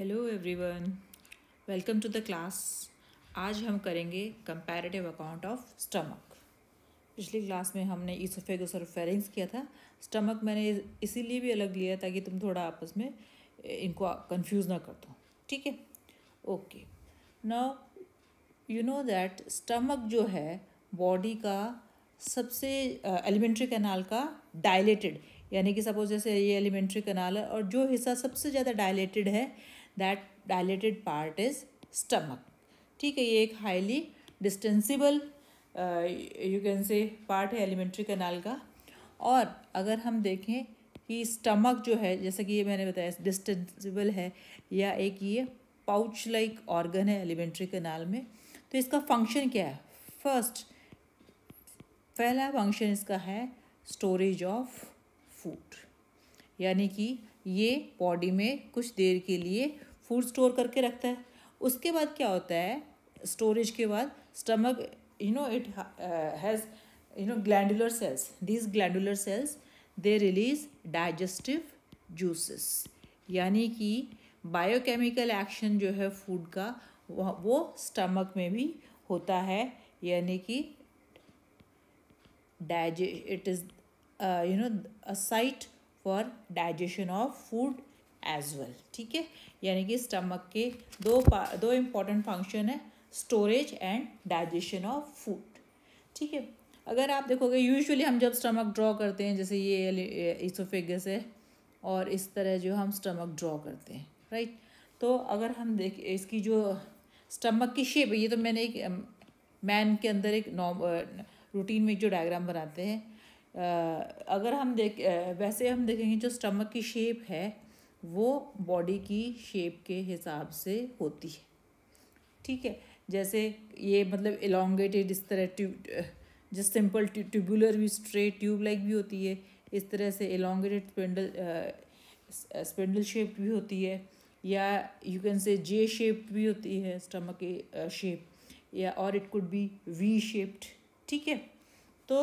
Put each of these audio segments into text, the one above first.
Hello everyone welcome to the class आज हम करेंगे कंपैरेटिव अकाउंट ऑफ स्टमक पिछली क्लास में हमने इसोफेगस और फेरिंग्स किया था स्टमक मैंने इसीलिए भी अलग लिया ताकि तुम थोड़ा आपस में इनको कंफ्यूज ना कर दो ठीक है okay now you know that stomach जो है बॉडी का सबसे एलिमेंट्री कैनाल का डायलेटेड यानी कि सपोज जैसे ये एलिमेंट्री कनाल है और जो हिस्सा सबसे ज़्यादा डायलेटेड है that dilated part is stomach ठीक है ये एक highly distensible you can say part है एलिमेंट्री कनाल का और अगर हम देखें कि स्टमक जो है जैसा कि ये मैंने बताया डिस्टेंसिबल है या एक ये पाउच लाइक ऑर्गन है एलिमेंट्री कनाल में तो इसका फंक्शन क्या है फर्स्ट पहला फंक्शन इसका है स्टोरेज ऑफ फूड यानी कि ये बॉडी में कुछ देर के लिए फूड स्टोर करके रखता है उसके बाद क्या होता है स्टोरेज के बाद stomach you know it has you know glandular cells these glandular cells they release digestive juices यानी कि बायोकेमिकल एक्शन जो है फूड का वो स्टमक में भी होता है यानी कि digest it is you know a site for digestion of food as well ठीक है यानी कि स्टमक के दो दो इम्पॉर्टेंट फंक्शन है storage and digestion of food ठीक है अगर आप देखोगे यूजुअली हम जब स्टमक ड्रॉ करते हैं जैसे ये इसोफेगस है और इस तरह जो हम स्टमक ड्रॉ करते हैं राइट तो अगर हम देख इसकी जो स्टमक की शेप ये तो मैंने एक मैन के अंदर एक नॉर्म रूटीन में जो डायग्राम बनाते हैं अगर हम देख वैसे हम देखेंगे जो स्टमक की शेप है वो बॉडी की शेप के हिसाब से होती है ठीक है जैसे ये मतलब एलोंगेटेड इस तरह ट्यूब जस्ट सिंपल ट्यूबुलर भी स्ट्रेट ट्यूब लाइक भी होती है इस तरह से एलोंगेटेड स्पेंडल स्पेंडल शेप भी होती है या यू कैन से जे शेप भी होती है स्टमक की शेप या और it could be V shaped ठीक है तो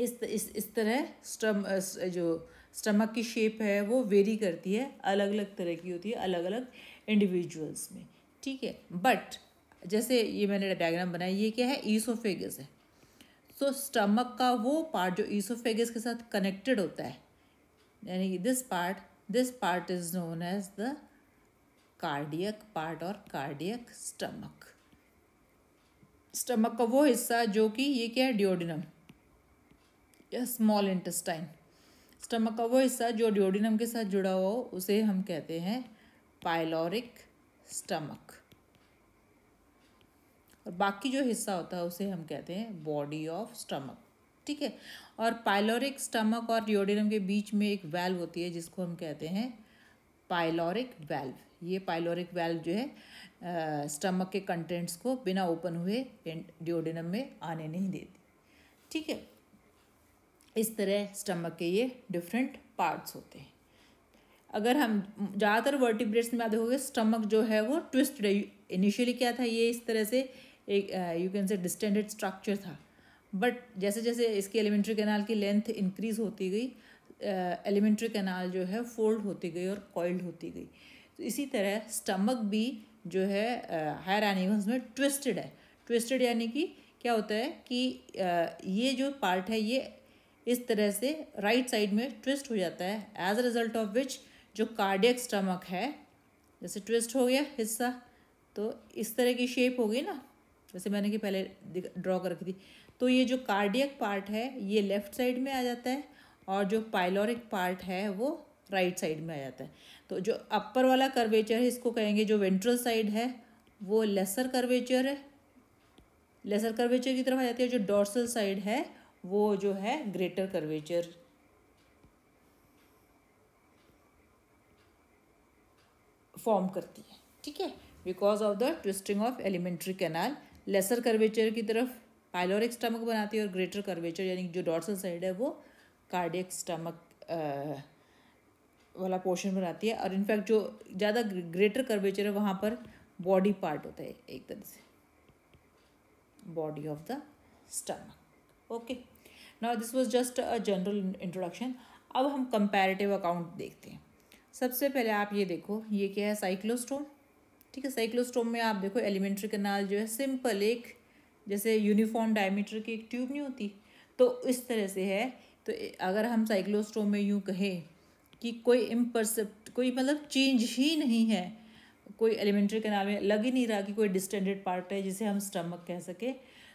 इस इस इस तरह स्टम जो स्टमक की शेप है वो वेरी करती है अलग अलग तरह की होती है अलग अलग इंडिविजुअल्स में ठीक है बट जैसे ये मैंने डायग्राम बनाया ये क्या है ईसोफेगस है तो स्टमक का वो पार्ट जो ईसोफेगस के साथ कनेक्टेड होता है यानी कि this part this part is known as the cardiac part और कार्डियक स्टमक स्टमक का वो हिस्सा जो कि ये क्या है डिओडिनम या स्मॉल इंटेस्टाइन स्टमक का वो हिस्सा जो ड्योडिनम के साथ जुड़ा हुआ हो उसे हम कहते हैं पायलोरिक स्टमक और बाकी जो हिस्सा होता है उसे हम कहते हैं बॉडी ऑफ स्टमक ठीक है और पायलोरिक स्टमक और ड्योडिनम के बीच में एक वेल्व होती है जिसको हम कहते हैं पायलोरिक वेल्व ये पायलोरिक वेल्व जो है स्टमक के कंटेंट्स को बिना ओपन हुए ड्योडिनम में आने नहीं देती ठीक है इस तरह स्टमक के ये डिफरेंट पार्ट्स होते हैं अगर हम ज़्यादातर वर्टिब्रेट्स में आप देखोगे स्टमक जो है वो ट्विस्ट इनिशियली क्या था ये इस तरह से एक you can say distended structure था बट जैसे जैसे इसके एलिमेंट्री कैनाल की लेंथ इंक्रीज होती गई एलिमेंट्री कैनाल जो है फोल्ड होती गई और कॉइल्ड होती गई तो इसी तरह स्टमक भी जो है हायर uh, एनिमल्स में ट्विस्टेड है ट्विस्टेड यानी कि क्या होता है कि uh, ये जो पार्ट है ये इस तरह से राइट साइड में ट्विस्ट हो जाता है as a result of which जो कार्डियक स्टमक है जैसे ट्विस्ट हो गया हिस्सा तो इस तरह की शेप हो गई ना जैसे मैंने कि पहले ड्रॉ कर रखी थी तो ये जो कार्डियक पार्ट है ये लेफ्ट साइड में आ जाता है और जो पाइलोरिक पार्ट है वो राइट right साइड में आ जाता है तो जो अपर वाला कर्वेचर है इसको कहेंगे जो वेंट्रल साइड है वो लेसर कर्वेचर है लेसर कर्वेचर की तरफ आ जाती है जो डॉर्सल साइड है वो जो है ग्रेटर कर्वेचर फॉर्म करती है ठीक है because of the twisting of alimentary canal lesser curvature की तरफ पाइलोरिक स्टमक बनाती है और ग्रेटर कर्वेचर यानी जो डॉर्सल साइड है वो कार्डियक स्टमक वाला पोर्शन बनाती है और इनफैक्ट जो ज़्यादा ग्रेटर कर्वेचर है वहाँ पर बॉडी पार्ट होता है एक तरह से body of the stomach okay now this was just a general introduction अब हम कंपैरेटिव अकाउंट देखते हैं सबसे पहले आप ये देखो ये क्या है साइक्लोस्टोम ठीक है साइक्लोस्टोम में आप देखो एलिमेंट्री कनाल जो है सिंपल एक जैसे यूनिफॉर्म डायमीटर की एक ट्यूब नहीं होती तो इस तरह से है तो अगर हम साइक्लोस्टोम में यूँ कहें कि कोई इम्परसेप्ट कोई मतलब चेंज ही नहीं है कोई एलिमेंट्री कनाल में लग ही नहीं रहा कि कोई डिस्टेंडेड पार्ट है जिसे हम स्टमक कह सकें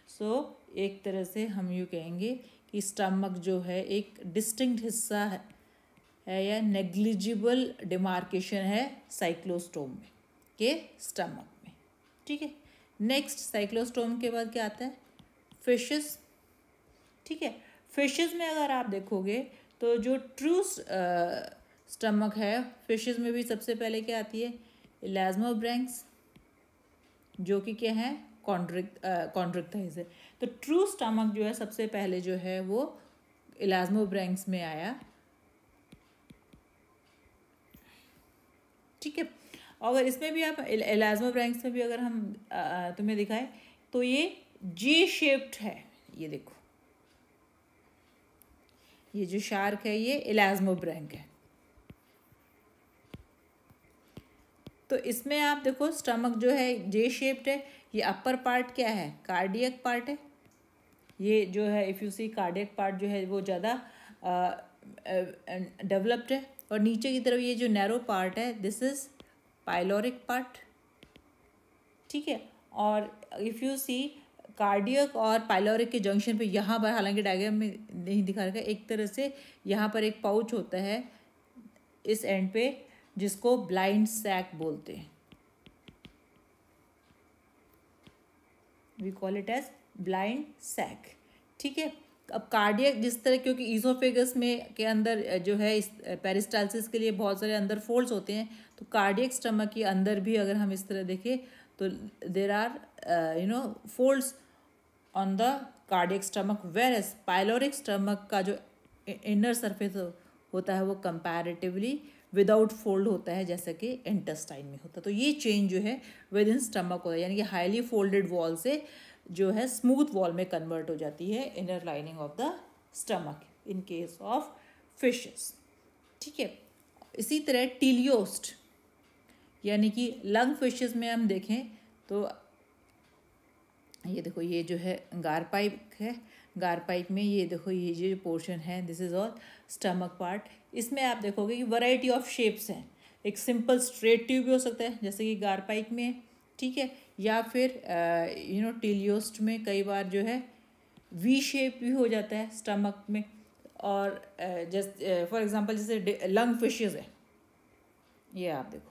सो so, एक तरह से हम यूँ कहेंगे कि स्टमक जो है एक डिस्टिंक्ट हिस्सा है, है या नेग्लिजिबल डिमार्केशन है साइक्लोस्टोम में के स्टमक में ठीक है नेक्स्ट साइक्लोस्टोम के बाद क्या आता है फिशेस ठीक है फिशेस में अगर आप देखोगे तो जो ट्रू स्टमक है फिशेस में भी सबसे पहले क्या आती है इलाज्मोब्रैंक्स जो कि क्या है कॉन्ड्रिक कॉन्ड्रिकथाइज है तो ट्रू स्टमक जो है सबसे पहले जो है वो इलाज्मोब्रैंक्स में आया ठीक है अगर इसमें भी आप एलाज्मा ब्रैंक्स में भी अगर हम आ, तुम्हें दिखाएं तो ये जे शेप्ड है ये देखो ये जो शार्क है ये एलाज्मो ब्रैंक है तो इसमें आप देखो स्टमक जो है जे शेप्ड है ये अपर पार्ट क्या है कार्डियक पार्ट है ये जो है if you see cardiac part जो है वो ज़्यादा डेवलप्ड है और नीचे की तरफ ये जो नैरो पार्ट है दिस इज़ पाइलोरिक पार्ट ठीक है और इफ़ यू सी कार्डियक और पाइलोरिक के जंक्शन पे यहाँ पर हालांकि डायग्राम में नहीं दिखा रखा एक तरह से यहाँ पर एक पाउच होता है इस एंड पे जिसको ब्लाइंड सैक बोलते हैं we call it as blind sac ठीक है अब कार्डियक जिस तरह क्योंकि ईजोफेगस में के अंदर जो है इस पेरिस्टाइलिस के लिए बहुत सारे अंदर फोल्ड्स होते हैं तो कार्डियक स्टमक के अंदर भी अगर हम इस तरह देखें तो there are you know folds on the cardiac stomach whereas pyloric stomach का जो इनर सरफेस होता है वो कंपैरेटिवली विदाउट फोल्ड होता है जैसा कि इंटेस्टाइन में होता है तो ये चेंज जो है विद इन स्टमक होता है यानी कि हाईली फोल्डेड वॉल से जो है स्मूथ वॉल में कन्वर्ट हो जाती है inner lining of the stomach in case of fishes ठीक है इसी तरह टीलियोस्ट यानी कि लंग फिशेस में हम देखें तो ये देखो ये जो है गार पाइप है गार पाइप में ये देखो ये जो पोर्शन है this is all stomach part इसमें आप देखोगे कि वैरायटी ऑफ शेप्स हैं एक सिंपल स्ट्रेट ट्यूब भी हो सकता है जैसे कि गारपाइक में ठीक है या फिर यू नो टीलियोस्ट में कई बार जो है वी शेप भी हो जाता है स्टमक में और जैस फॉर एग्जांपल जैसे लंग फिशेज है ये आप देखो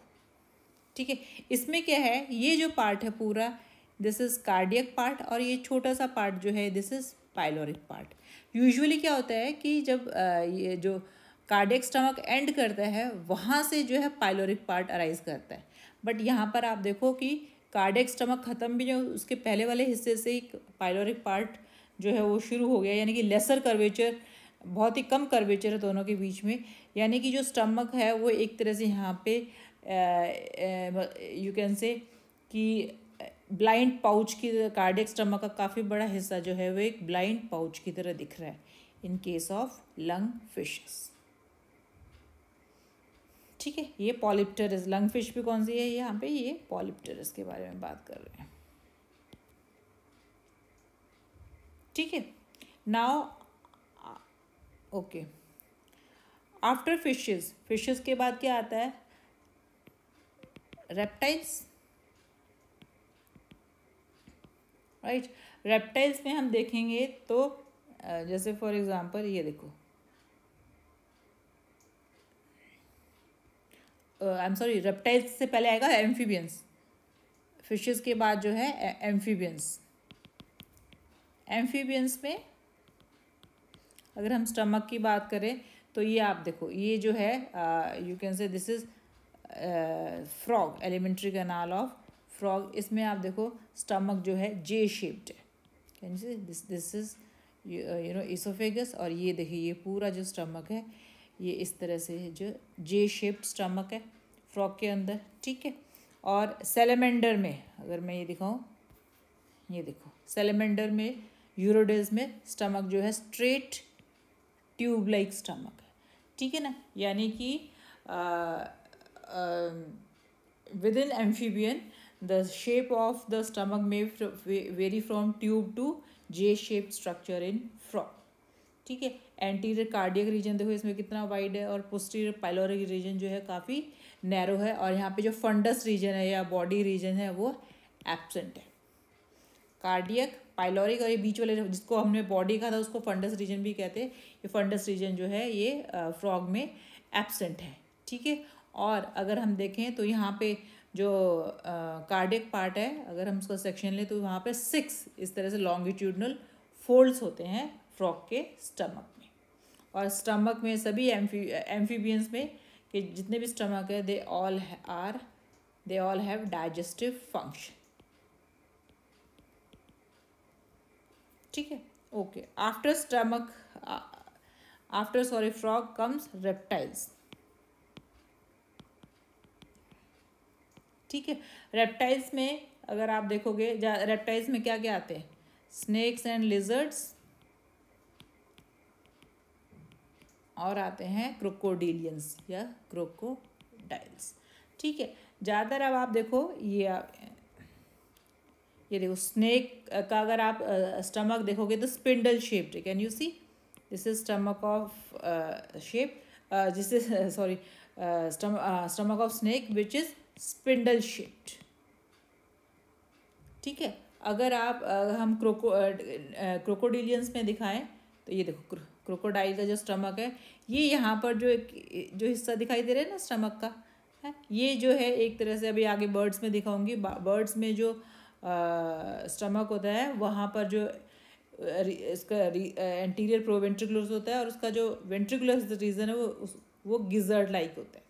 ठीक है इसमें क्या है ये जो पार्ट है पूरा दिस इज़ कार्डियक पार्ट और ये छोटा सा पार्ट जो है this is pyloric part usually क्या होता है कि जब ये जो कार्डियक स्टमक एंड करता है वहाँ से जो है पाइलोरिक पार्ट अराइज करता है बट यहाँ पर आप देखो कि कार्डियक स्टमक ख़त्म भी जो उसके पहले वाले हिस्से से ही पाइलोरिक पार्ट जो है वो शुरू हो गया यानी कि लेसर कर्वेचर बहुत ही कम कर्वेचर है दोनों के बीच में यानी कि जो स्टमक है वो एक तरह से यहाँ पे यू कैन से कि ब्लाइंड पाउच की कार्डियक स्टमक का काफ़ी बड़ा हिस्सा जो है वो एक ब्लाइंड पाउच की तरह दिख रहा है in case of lung fishes ठीक है ये पॉलिप्टरस लंग फिश भी कौन सी है यहाँ पे ये पॉलिप्टरस के बारे में बात कर रहे हैं ठीक है now okay after fishes fishes के बाद क्या आता है रेप्टाइल्स राइट right? रेप्टाइल्स में हम देखेंगे तो जैसे फॉर एग्जांपल ये देखो आई एम सॉरी रेप्टाइल्स से पहले आएगा एम्फीबियंस फिशेस के बाद जो है एम्फीबियंस एम्फीबियंस में अगर हम स्टमक की बात करें तो ये आप देखो ये जो है you can say this is frog alimentary canal of frog इसमें आप देखो स्टमक जो है जे शेप्ड है can this this is you know oesophagus और ये देखिए ये पूरा जो स्टमक है ये इस तरह से है जो जे शेप स्टमक है फ्रॉक के अंदर ठीक है और सेलेमेंडर में अगर मैं ये दिखाऊँ ये देखो सेलेमेंडर में यूरोडेज में स्टमक जो है स्ट्रेट ट्यूब लाइक स्टमक है ठीक है ना यानी कि within amphibian the shape of the stomach में vary from tube to J shape structure in frog ठीक है एंटीरियर कार्डियक रीजन देखो इसमें कितना वाइड है और पोस्टीरियर पाइलोरिक रीजन जो है काफ़ी नैरो है और यहाँ पे जो फंडस रीजन है या बॉडी रीजन है वो एबसेंट है कार्डियक पाइलोरिक और ये बीच वाले जिसको हमने बॉडी कहा था उसको फंडस रीजन भी कहते हैं ये फंडस रीजन जो है ये फ्रॉग में एबसेंट है ठीक है और अगर हम देखें तो यहाँ पे जो कार्डियक पार्ट है अगर हम उसका सेक्शन लें तो वहाँ पे सिक्स इस तरह से लॉन्गिट्यूडनल फोल्ड्स होते हैं फ्रॉक के स्टमक में और स्टमक में सभी एम्फी एम्फीबियंस में कि जितने भी स्टमक है they all are they all have digestive function ठीक है okay after stomach after sorry frog comes reptiles ठीक है रेप्टाइल्स में अगर आप देखोगे रेप्टाइल्स में क्या क्या आते हैं स्नेक्स एंड लिजर्ड्स और आते हैं क्रोकोडिलियंस या क्रोकोडाइल्स ठीक है ज़्यादातर अब आप देखो ये ये देखो स्नेक का अगर आप स्टमक देखोगे तो spindle shaped can you see this is stomach of shape जिस is sorry stomach of snake which is spindle shaped ठीक है अगर आप uh, हम क्रोको क्रोकोडिलियंस में दिखाएं तो ये देखो क्रोकोडाइल का जो स्टमक है ये यहाँ पर जो एक जो हिस्सा दिखाई दे रहा है ना स्टमक का है ये जो है एक तरह से अभी आगे बर्ड्स में दिखाऊंगी बर्ड्स में जो स्टमक होता है वहाँ पर जो इसका एंटीरियर प्रो होता है और उसका जो वेंट्रिकुलर्स रीजन है वो उस, वो गिजर्ड लाइक होता है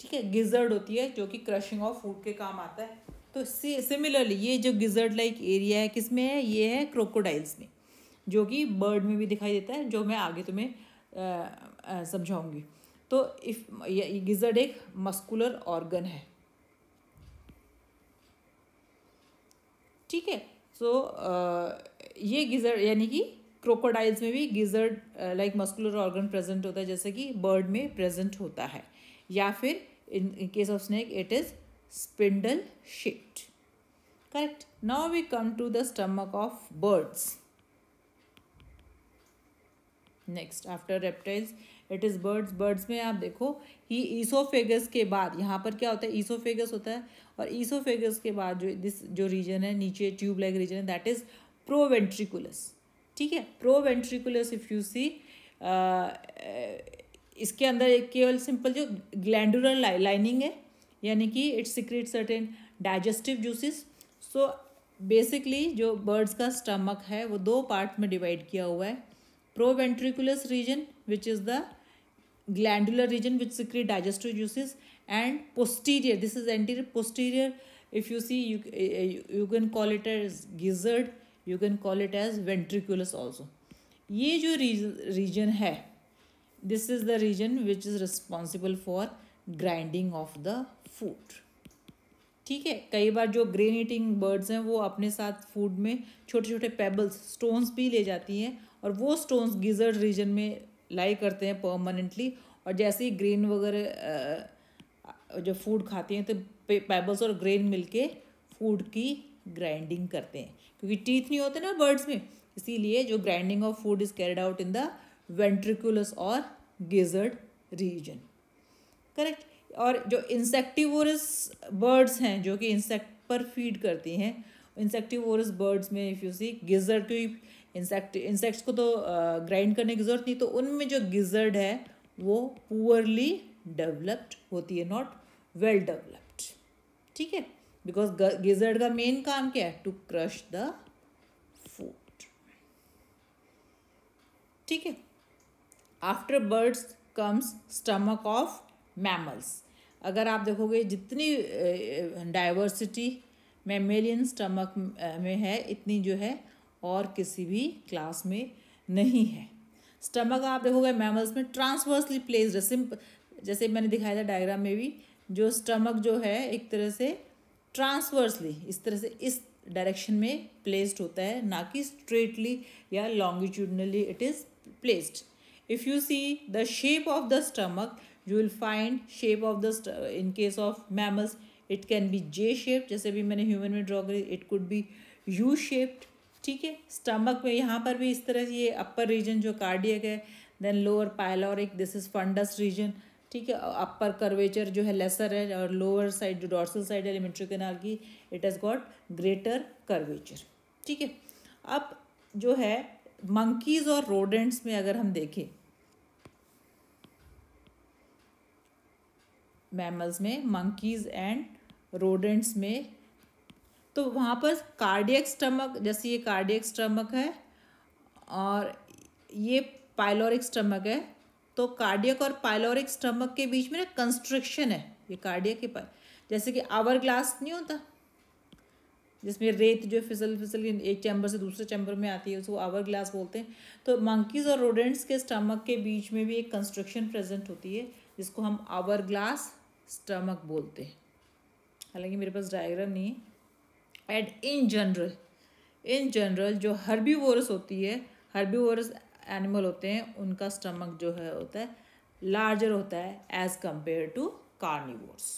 ठीक है गिजर्ड होती है जो कि क्रशिंग ऑफ फूड के काम आता है तो सिमिलरली ये जो गिजर्ड लाइक एरिया है किस में है ये है क्रोकोडाइल्स में जो कि बर्ड में भी दिखाई देता है जो मैं आगे तुम्हें समझाऊंगी तो इफ गिजर्ड एक मस्कुलर ऑर्गन है ठीक है सो ये गिजर्ड यानी कि क्रोकोडाइल्स में भी gizzard like muscular organ present होता है जैसे कि बर्ड में प्रेजेंट होता है या फिर in case of snake it is spindle shaped correct now we come to the stomach of birds next after reptiles it is birds birds में आप देखो ही ईसोफेगस के बाद यहाँ पर क्या होता है ईसोफेगस होता है और ईसोफेगस के बाद जो दिस जो रीजन है नीचे ट्यूब लाइक रीजन है दैट इज़ प्रोवेंट्रिकुलस ठीक है प्रोवेंट्रिकुलस इफ़ यू सी इसके अंदर एक केवल सिंपल जो ग्लैंडुलर लाइनिंग है यानी कि it's secrete certain digestive juices so basically जो बर्ड्स का स्टमक है वो दो पार्ट में डिवाइड किया हुआ है proventriculus region which is the glandular region which secrete digestive juices and posterior this is anterior posterior if you see you, uh, you can call it as gizzard you can call it as ventriculus also ye jo region, region hai this is the region which is responsible for grinding of the food ठीक है कई बार जो grain eating birds हैं वो अपने साथ food में छोटे छोटे पेबल्स स्टोन्स भी ले जाती हैं और वो स्टोन्स गिजर्ड रीजन में लाई करते हैं परमानेंटली और जैसे ही ग्रेन वगैरह जो फूड खाते हैं तो पेबल्स और ग्रेन मिलके फूड की ग्राइंडिंग करते हैं क्योंकि टीथ नहीं होते ना बर्ड्स में इसीलिए जो grinding of food is carried out in the ventriculus और गिजर्ड रीजन करेक्ट और जो इंसेक्टिवोरस बर्ड्स हैं जो कि इंसेक्ट पर फीड करती हैं इंसेक्टिवोरस बर्ड्स में इफ़ यू सी गिजर्ड की इंसेक्ट इंसेक्ट्स को तो ग्राइंड करने की ज़रूरत नहीं तो उनमें जो गिजर्ड है वो पुअरली डेवलप्ड होती है नॉट वेल डेवलप्ड ठीक है बिकॉज गिजर्ड का मेन काम क्या है टू क्रश द फूड ठीक है after birds comes stomach of mammals अगर आप देखोगे जितनी डाइवर्सिटी मेमेलियन स्टमक में है इतनी जो है और किसी भी क्लास में नहीं है स्टमक आप देखोगे मैमल्स में ट्रांसवर्सली प्लेस सिंप जैसे मैंने दिखाया था डायग्राम में भी जो स्टमक जो है एक तरह से ट्रांसवर्सली इस तरह से इस डायरेक्शन में प्लेस्ड होता है ना कि स्ट्रेटली या longitudinally it is placed if you see the shape of the stomach you will find shape of the in case of mammals it can be J shape जैसे भी मैंने ह्यूमन में ड्रॉ करी it could be U shaped ठीक है stomach में यहाँ पर भी इस तरह से ये अपर रीजन जो कार्डियक है then lower pyloric this is fundus region ठीक है अपर कर्वेचर जो है लेसर है और लोअर साइड जो डॉर्सल साइड है एलिमेंट्री कैनाल की it has got greater curvature ठीक है अब जो है मंकीज़ और रोडेंट्स में अगर हम देखें मैमल्स में मंकीज़ एंड रोडेंट्स में तो वहाँ पर कार्डियक स्टमक जैसे ये कार्डियक स्टमक है और ये पाइलोरिक स्टमक है तो कार्डियक और पाइलोरिक स्टमक के बीच में ना कंस्ट्रक्शन है ये कार्डियक के पर जैसे कि आवर ग्लास नहीं होता जिसमें रेत जो फिसल फिसल एक चैम्बर से दूसरे चैम्बर में आती है उसको आवर ग्लास बोलते हैं तो मंकीज़ और रोडेंट्स के स्टमक के बीच में भी एक कंस्ट्रक्शन प्रेजेंट होती है जिसको हम आवर ग्लास स्टमक बोलते हैं हालांकि मेरे पास डायग्राम नहीं है and in general in general जो हर्बीवोरस होती है हर्बीवोरस एनिमल होते हैं उनका स्टमक जो है होता है लार्जर होता है एज़ कम्पेयर टू कार्निवोर्स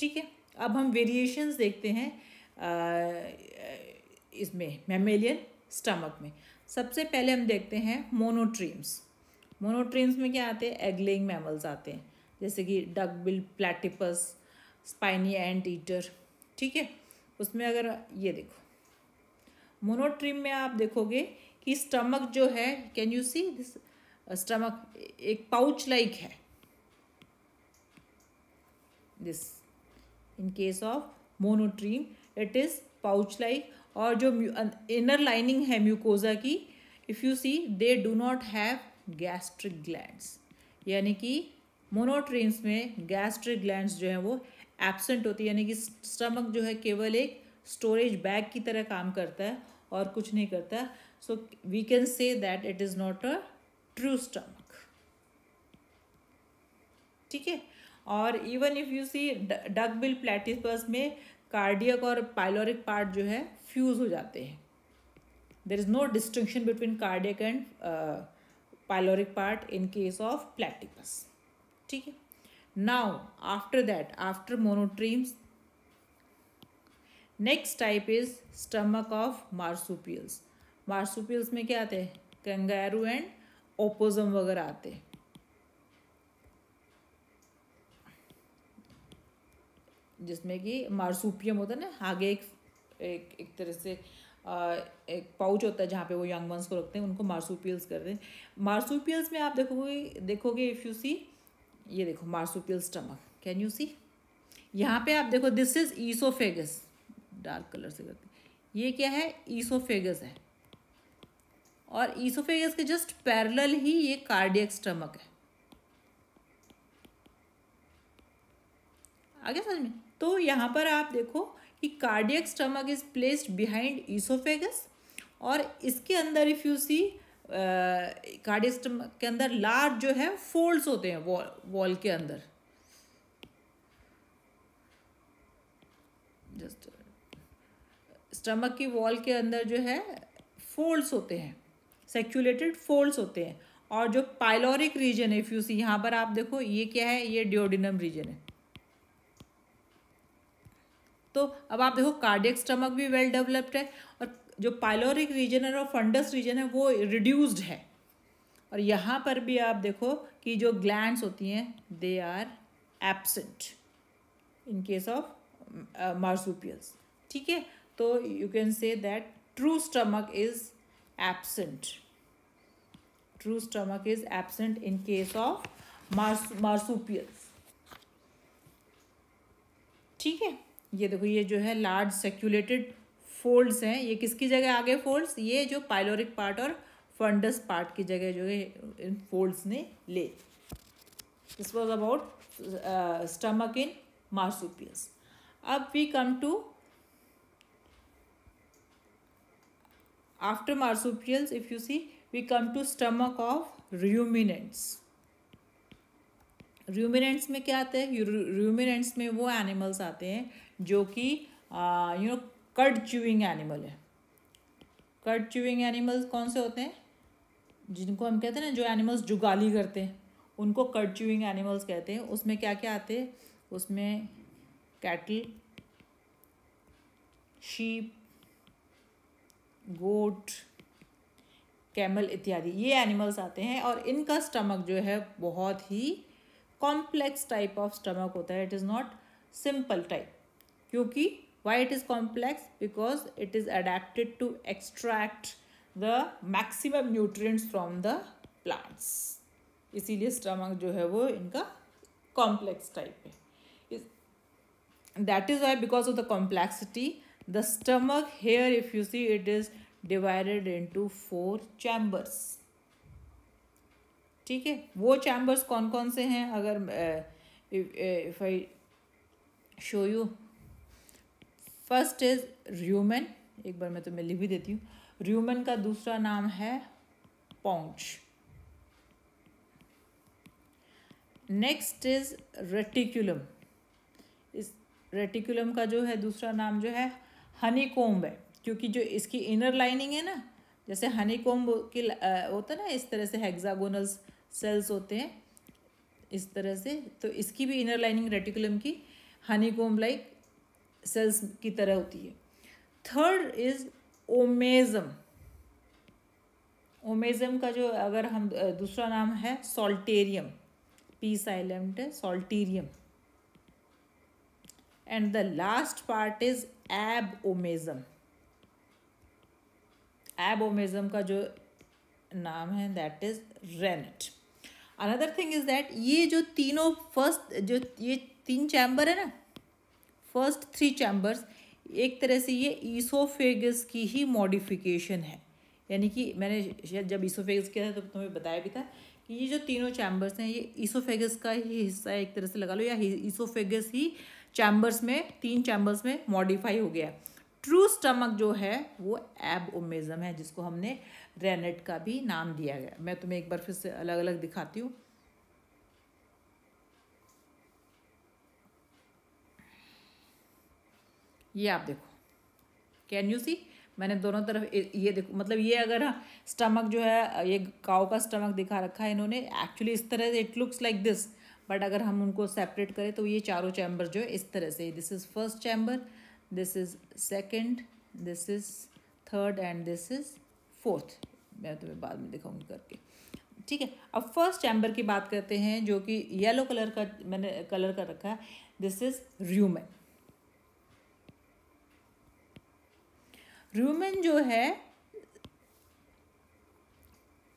ठीक है अब हम वेरिएशंस देखते हैं इसमें मेमेलियन स्टमक में सबसे पहले हम देखते हैं मोनोट्रीम्स मोनोट्रीम्स में क्या आते हैं एगलेइंग मैमल्स आते हैं जैसे कि duckbill platypus spiny anteater ठीक है उसमें अगर ये देखो मोनोट्रीम में आप देखोगे कि स्टमक जो है can you see this stomach एक पाउच लाइक है this in case of monotreme it is pouch like और जो इनर लाइनिंग है म्यूकोजा की if you see they do not have gastric gland यानी कि मोनोट्रीम्स में गैस्ट्रिक ग्लैंड जो हैं वो एबसेंट होती है यानी कि स्टमक जो है केवल एक स्टोरेज बैग की तरह काम करता है और कुछ नहीं करता so we can say that it is not a true stomach ठीक है और even if you see duck bill platypus में कार्डियक और पाइलोरिक पार्ट जो है फ्यूज हो जाते हैं there is no distinction between cardiac and pyloric part in case of platypus ठीक है now after that after monotremes next type is stomach of marsupials marsupials में क्या आते हैं kangaroo एंड ओपोजम वगैरह आते हैं जिसमें कि मार्सुपियम होता है ना आगे एक एक एक तरह से आ, एक पाउच होता है जहाँ पे वो यंग वंस को रखते हैं उनको मार्सुपियल्स करते हैं मार्सुपियल्स में आप देखोगे देखोगे इफ़ यू सी ये देखो marsupial stomach can you see यहाँ पे आप देखो this is oesophagus dark colour से करते ये क्या है ईसोफेगस है और ईसोफेगस के जस्ट पैरेलल ही ये कार्डियक स्टमक है आगे समझ में तो यहाँ पर आप देखो कि cardiac stomach is placed behind oesophagus और इसके अंदर इफ़ यू सी कार्डिस्टम के अंदर लार्ज जो है फोल्ड्स होते हैं वॉल के अंदर जस्ट स्टमक की वॉल के अंदर जो है फोल्ड्स होते हैं सेक्यूलेटेड फोल्ड्स होते हैं और जो पाइलोरिक रीजन है फ्यूस यहाँ पर आप देखो ये क्या है ये डिओडिनम रीजन है तो अब आप देखो कार्डियक स्टमक भी वेल डेवलप्ड है और जो पाइलोरिक रीजन है और फंडस रीजन है वो रिड्यूस्ड है और यहाँ पर भी आप देखो कि जो ग्लैंड होती हैं they are absent in case of marsupials ठीक है तो you can say that true stomach is absent true stomach is absent in case of mars marsupials ठीक है ये देखो ये जो है लार्ज सेक्यूलेटेड फोल्ड्स हैं ये किसकी जगह आगे फोल्ड्स ये जो पाइलोरिक पार्ट और फंडस पार्ट की जगह जो है इन फोल्ड्स ने ले this was about stomach in marsupials अब we come to after marsupials if you see we come to stomach of ruminants ruminants में क्या आते हैं र्यूमिनेंट्स में वो एनिमल्स आते हैं जो कि you uh, know cud chewing animal है कट च्यूइंग एनिमल्स कौन से होते हैं जिनको हम कहते हैं ना जो एनिमल्स जुगाली करते हैं उनको कट च्यूइंग एनिमल्स कहते हैं उसमें क्या क्या आते हैं उसमें कैटल शीप गोट कैमल इत्यादि ये एनिमल्स आते हैं और इनका स्टमक जो है बहुत ही कॉम्प्लेक्स टाइप ऑफ स्टमक होता है it is not simple type क्योंकि why it is complex because it is adapted to extract the maximum nutrients from the plants इसीलिए स्टमक जो है वो इनका कॉम्प्लेक्स टाइप है that is why because of the complexity the stomach here if you see it is divided into four chambers ठीक है वो chambers कौन कौन से हैं अगर if I show you first is rumen एक बार मैं तुम्हें लिख भी देती हूँ र्यूमन का दूसरा नाम है पौच नेक्स्ट इज रेटिकुलम इस रेटिकुलम का जो है दूसरा नाम जो है हनी कोम्ब है क्योंकि जो इसकी इनर लाइनिंग है ना जैसे हनी कोम्ब की होता है ना इस तरह से हेक्सागोनल सेल्स होते हैं इस तरह से तो इसकी भी इनर लाइनिंग रेटिकुलम की हनी कोम्ब लाइक सेल्स की तरह होती है थर्ड इज ओमेजम ओमेजम का जो अगर हम दूसरा नाम है सॉल्टेरियम पी साइलेंट है psalterium and the last part is abomasum abomasum का जो नाम है that is rennet another thing is that ये जो तीनों फर्स्ट जो ये तीन चैम्बर है ना फर्स्ट थ्री चैम्बर्स एक तरह से ये ईसोफेगस की ही मॉडिफिकेशन है यानी कि मैंने शायद जब ईसोफेगस किया था तो तुम्हें बताया भी था कि ये जो तीनों चैम्बर्स हैं ये ईसोफेगस का ही हिस्सा है एक तरह से लगा लो या ईसोफेगस ही चैम्बर्स में तीन चैम्बर्स में मॉडिफाई हो गया ट्रू स्टमक जो है वो एब ओमेज़म है जिसको हमने रेनेट का भी नाम दिया गया मैं तुम्हें एक बार फिर से अलग अलग दिखाती हूँ ये आप देखो कैन यू सी मैंने दोनों तरफ ये देखो मतलब ये अगर स्टमक जो है ये काओ का स्टमक दिखा रखा है इन्होंने एक्चुअली इस तरह से it looks like this but अगर हम उनको सेपरेट करें तो ये चारों चैम्बर जो है इस तरह से this is first chamber this is second this is third and this is fourth मैं तुम्हें बाद में दिखाऊंगी करके ठीक है अब फर्स्ट चैम्बर की बात करते हैं जो कि येलो कलर का मैंने कलर कर रखा है दिस इज़ र्यूमेन रूमन जो है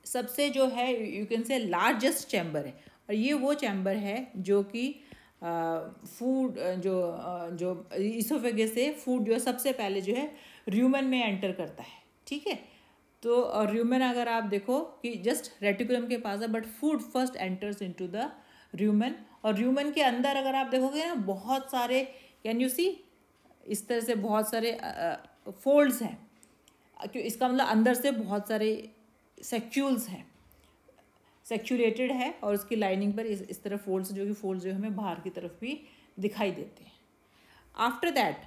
सबसे जो है you can say largest chamber है और ये वो चैम्बर है जो कि फूड जो जो इसोफेगे से फूड जो सबसे पहले जो है र्यूमन में एंटर करता है ठीक है तो और र्यूमन अगर आप देखो कि जस्ट रेटिकुलम के पास है but food first enters into the rumen और र्यूमन के अंदर अगर आप देखोगे ना बहुत सारे कैन यू सी इस तरह से बहुत सारे फोल्ड्स हैं इसका मतलब अंदर से बहुत सारे सेक्चुअल्स हैं सेक्चुलेटेड है और उसकी लाइनिंग पर इस इस तरह फोल्ड्स जो कि फोल्ड्स जो हमें बाहर की तरफ भी दिखाई देते हैं आफ्टर दैट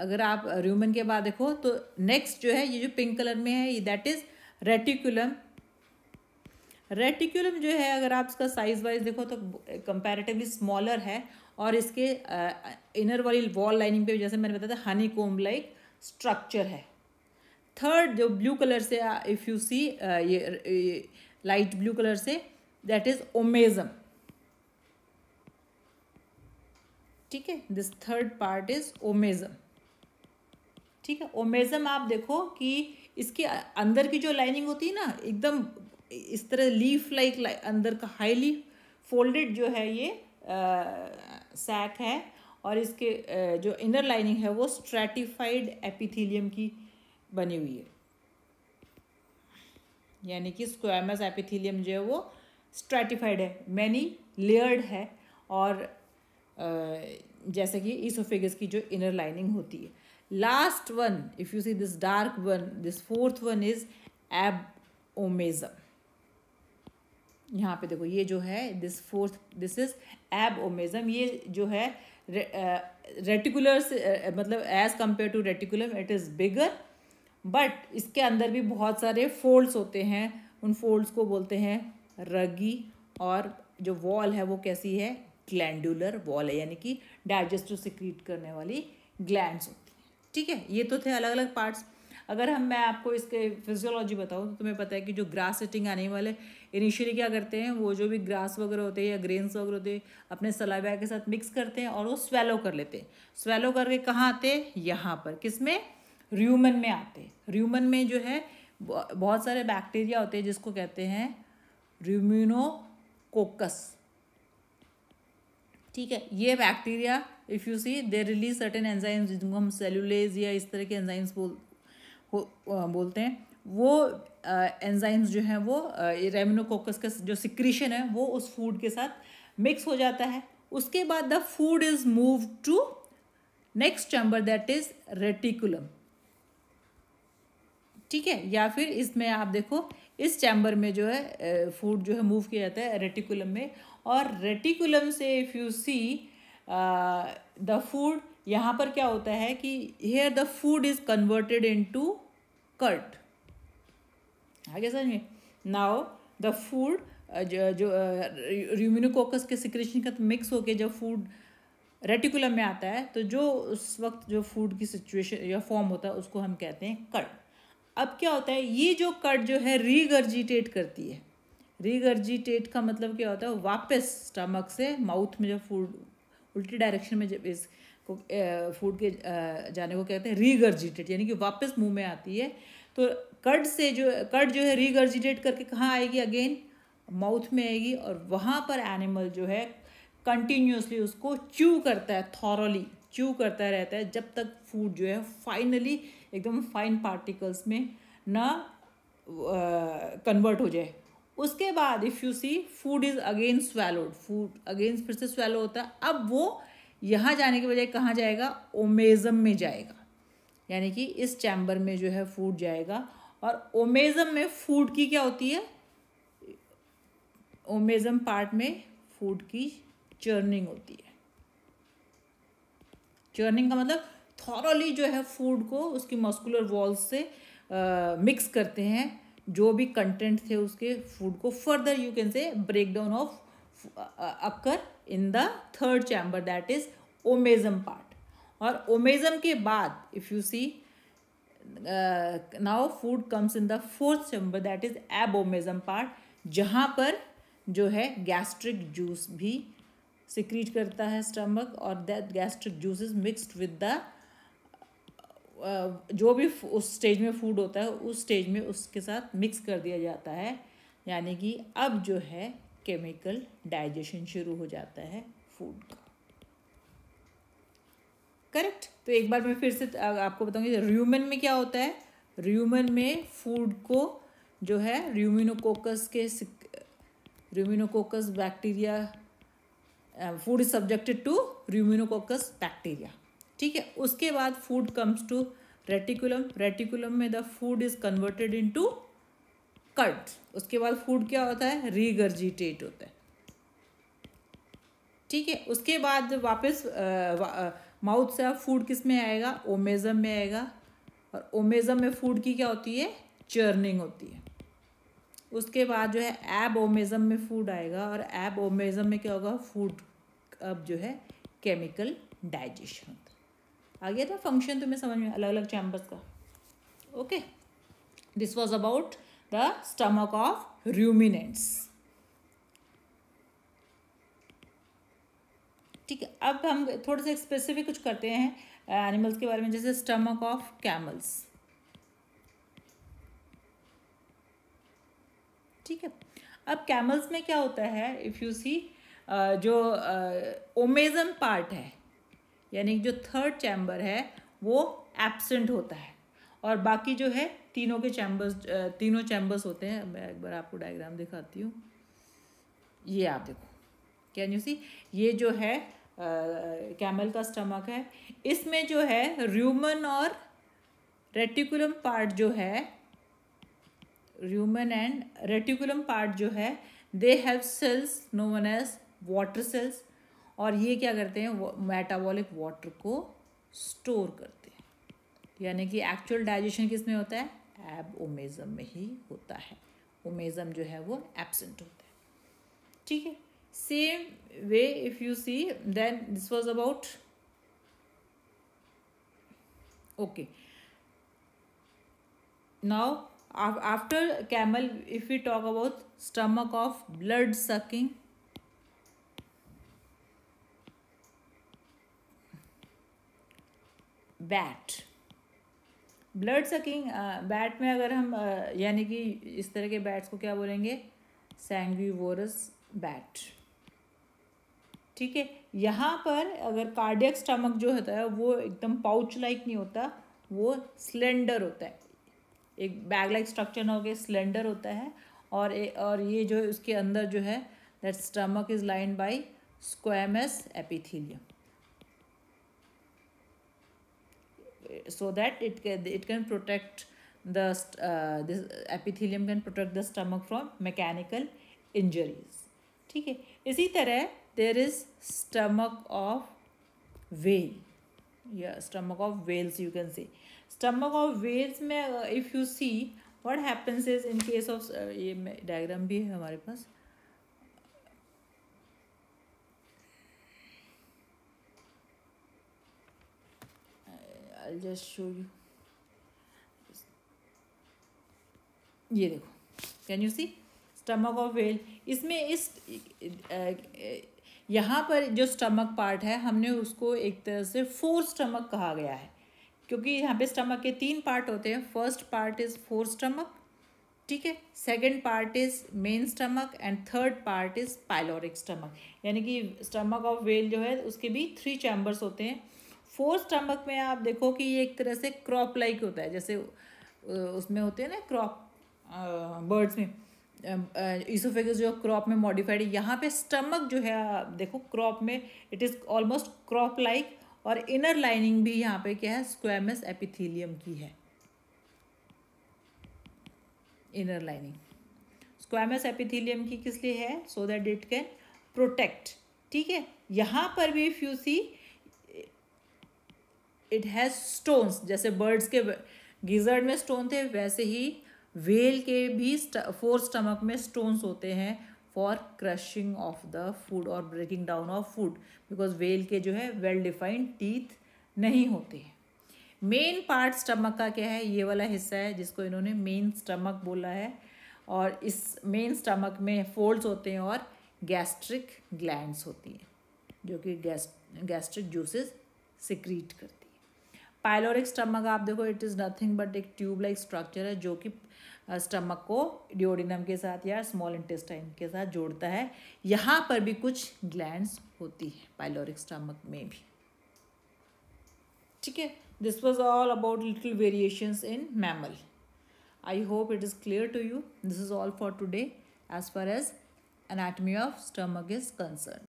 अगर आप र्यूमन के बाद देखो तो नेक्स्ट जो है ये जो पिंक कलर में है दैट इज़ रेटिकुलम रेटिकुलम जो है अगर आप इसका साइज वाइज देखो तो कंपैरेटिवली स्मॉलर है और इसके इनर वाली वॉल लाइनिंग पे जैसे मैंने बताया था हनी कोम्ब लाइक स्ट्रक्चर है थर्ड जो ब्लू कलर से इफ़ यू सी ये लाइट ब्लू कलर से दैट इज ओमेजम ठीक है this third part is omasum ठीक है ओमेजम आप देखो कि इसके अंदर की जो लाइनिंग होती है ना एकदम इस तरह लीफ लाइक अंदर का हाईली फोल्डेड जो है ये सैक uh, है और इसके जो इनर लाइनिंग है वो स्ट्रेटिफाइड एपिथीलियम की बनी हुई है यानी कि स्क्वामस एपिथीलियम जो है वो स्ट्रेटिफाइड है मैनी लेयर्ड है और जैसे कि ईसोफेगस की जो इनर लाइनिंग होती है last one if you see this dark one this fourth one is abomasum यहाँ पे देखो ये जो है this fourth this is abomasum ये जो है रेटिकुलर uh, से uh, uh, मतलब as compare to reticulum it is bigger but इसके अंदर भी बहुत सारे फोल्ड्स होते हैं उन फोल्ड्स को बोलते हैं रगी और जो वॉल है वो कैसी है ग्लैंडुलर वॉल है यानी कि डाइजेस्टिव सिक्रीट करने वाली ग्लैंड्स होती हैं ठीक है ये तो थे अलग अलग पार्ट्स अगर हम मैं आपको इसके फिजियोलॉजी बताऊँ तो तुम्हें पता है कि जो ग्रास सेटिंग आने वाले इनिशियली क्या करते हैं वो जो भी ग्रास वगैरह होते हैं या ग्रेन्स वगैरह होते हैं अपने सलाबिया के साथ मिक्स करते हैं और वो स्वेलो कर लेते हैं स्वेलो करके कहाँ आते हैं यहाँ पर किस में र्यूमन में आते हैं र्यूमन में जो है बहुत सारे बैक्टीरिया होते हैं जिसको कहते हैं र्यूमिनोकोकस ठीक है ये bacteria if you see they release certain enzymes जिनको हम सेलुलेज या इस तरह के एंजाइम्स बोल हो बोलते हैं वो एंजाइम्स जो हैं वो रेमिनोकोकस का जो सिक्रीशन है वो उस फूड के साथ मिक्स हो जाता है उसके बाद the food is move to next chamber that is reticulum ठीक है या फिर इसमें आप देखो इस चैम्बर में जो है फूड जो है मूव किया जाता है रेटिकुलम में और रेटिकुलम से if you see the food यहाँ पर क्या होता है कि here the food is converted into cud आगे समझ में नाव द फूड जो, जो र्यूमिनोकोकस के सिक्रेशन का तो मिक्स होकर जब फूड रेटिकुलम में आता है तो जो उस वक्त जो फूड की सिचुएशन या फॉर्म होता है उसको हम कहते हैं कट अब क्या होता है ये जो कट जो है रीगर्जिटेट करती है रीगर्जिटेट का मतलब क्या होता है वापस स्टमक से माउथ में जब फूड उल्टी डायरेक्शन में जब इस को फूड के जाने को कहते हैं रीगर्जिटेट यानी कि वापस मुंह में आती है तो कट से जो कट जो है रीगर्जिटेट करके कहाँ आएगी अगेन माउथ में आएगी और वहाँ पर एनिमल जो है कंटिन्यूसली उसको च्यू करता है थॉरली च्यू करता रहता है जब तक फूड जो है फाइनली एकदम फाइन पार्टिकल्स में ना कन्वर्ट हो जाए उसके बाद if you see food is again swallowed food again फिर से स्वेलो होता है अब वो यहाँ जाने के बजाय कहाँ जाएगा ओमेज़म में जाएगा यानी कि इस चैम्बर में जो है फूड जाएगा और ओमेज़म में फूड की क्या होती है ओमेज़म पार्ट में फूड की चर्निंग होती है चर्निंग का मतलब थॉरली जो है फूड को उसकी मस्कुलर वॉल्स से आ, मिक्स करते हैं जो भी कंटेंट थे उसके फूड को further you can say break down of occur in the third chamber that is omasum part और ओमेजम के बाद if you see now food comes in the fourth chamber that is abomasum part जहाँ पर जो है gastric juice भी secrete करता है स्टमक और that gastric juice is mixed with the जो भी उस स्टेज में फूड होता है उस स्टेज में उसके साथ मिक्स कर दिया जाता है यानी कि अब जो है केमिकल डाइजेशन शुरू हो जाता है फूड का करेक्ट तो एक बार मैं फिर से आपको बताऊंगी र्यूमन में क्या होता है र्यूमन में फूड को जो है र्यूमिनोकोकस के ruminococcus bacteria food is subjected to ruminococcus bacteria ठीक है उसके बाद food comes to reticulum reticulum में the food is converted to cud उसके बाद फूड क्या होता है रीगर्जिटेट होता है ठीक है उसके बाद वापस माउथ से अब फूड किस में आएगा ओमेजम में आएगा और ओमेजम में फूड की क्या होती है चर्निंग होती है उसके बाद जो है एब ओमेजम में फूड आएगा और एब ओमेजम में क्या होगा फूड अब जो है केमिकल डाइजेशन आ गया था फंक्शन तुम्हें समझ में अलग अलग चैम्बर्स का okay this was about the stomach of ruminants. ठीक है अब हम थोड़े से स्पेसिफिक कुछ करते हैं एनिमल्स के बारे में जैसे स्टमक ऑफ कैमल्स ठीक है अब कैमल्स में क्या होता है इफ़ यू सी जो uh, पार्ट है यानी जो थर्ड चैम्बर है वो एब्सेंट होता है और बाकी जो है तीनों के चैम्बर्स तीनों चैम्बर्स होते हैं मैं एक बार आपको डायग्राम दिखाती हूँ ये आप देखो कैन यू सी ये जो है कैमल का स्टमक है इसमें जो है र्यूमन और रेटिकुलम पार्ट जो है र्यूमन एंड रेटिकुलम पार्ट जो है they have cells known as water cells और ये क्या करते हैं मेटाबॉलिक वाटर को स्टोर करते हैं यानी कि एक्चुअल डाइजेशन किस में होता है एब ओमेज़म में ही होता है ओमेज़म जो है वो एबसेंट होता है ठीक है same way if you see then this was about okay now after camel if you talk about stomach of blood sucking bat blood sucking bat में अगर हम यानी कि इस तरह के बैट्स को क्या बोलेंगे सैंग्यूवोरस बैट ठीक है यहाँ पर अगर कार्डियक स्टमक जो होता है वो एकदम पाउच लाइक नहीं होता वो स्लेंडर होता है एक बैग लाइक स्ट्रक्चर ना हो गया स्लेंडर होता है और ए, और ये जो उसके अंदर जो है that stomach is line by squamous epithelium so that it can, it can protect the uh, this epithelium can protect the stomach from mechanical injuries ठीक है इसी तरह there is stomach of whale yeah stomach of whales you can से stomach of whales में if you see what happens is in case of ये diagram भी है हमारे पास uh, I'll just show you. ये देखो can you see stomach of whale इसमें इस यहाँ पर जो स्टमक पार्ट है हमने उसको एक तरह से फोर स्टमक कहा गया है क्योंकि यहाँ पे स्टमक के तीन पार्ट होते हैं first part is fore stomach ठीक है second part is main stomach and third part is pyloric stomach यानी कि स्टमक ऑफ वेल जो है उसके भी थ्री चैम्बर्स होते हैं फोर स्टमक में आप देखो कि ये एक तरह से क्रॉप लाइक होता है जैसे उसमें होते हैं ना क्रॉप बर्ड्स में ईसोफेगस जो क्रॉप में मॉडिफाइड है यहाँ पे स्टमक जो है आप देखो क्रॉप में it is almost crop like और इनर लाइनिंग भी यहाँ पे क्या है स्क्वेमस एपिथीलियम की है इनर लाइनिंग स्क्वेमस एपिथीलियम की किस लिए है so that it can protect ठीक है यहाँ पर भी if you see it has stones जैसे बर्ड्स के गिजर्ड में स्टोन थे वैसे ही वेल के भी फोर स्टमक में स्टोन्स होते हैं for crushing of the food और breaking down of food because well के जो है वेल डिफाइंड टीथ नहीं होते मेन पार्ट स्टमक का क्या है ये वाला हिस्सा है जिसको इन्होंने मेन स्टमक बोला है और इस मेन स्टमक में फोल्ड्स होते हैं और गैस्ट्रिक ग्लैंड्स होती हैं जो कि गैस गैस्ट्रिक जूसेस सिक्रीट करते हैं पायलोरिक स्टमक आप देखो इट इज़ नथिंग बट एक ट्यूब लाइक स्ट्रक्चर है जो कि स्टमक को डिओडिनम के साथ या स्मॉल इंटेस्टाइन के साथ जोड़ता है यहाँ पर भी कुछ ग्लैंड्स होती है पायलोरिक स्टमक में भी ठीक है this was all about little variations in mammal I hope it is clear to you this is all for today as far as anatomy of stomach is concern